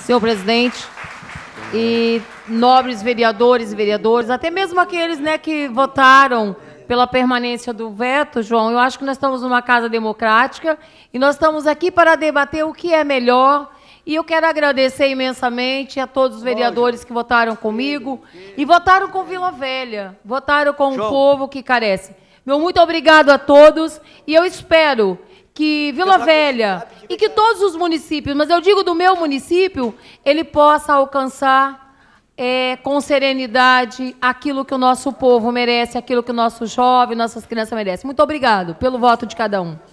senhor presidente, e nobres vereadores e vereadoras, até mesmo aqueles né, que votaram pela permanência do veto, João. Eu acho que nós estamos numa casa democrática e nós estamos aqui para debater o que é melhor. E eu quero agradecer imensamente a todos os vereadores que votaram comigo e votaram com Vila Velha, votaram com o povo que carece. Meu muito obrigado a todos e eu espero que Vila Velha e que todos os municípios, mas eu digo do meu município, ele possa alcançar é, com serenidade aquilo que o nosso povo merece, aquilo que o nosso jovem, nossas crianças merecem. Muito obrigado pelo voto de cada um.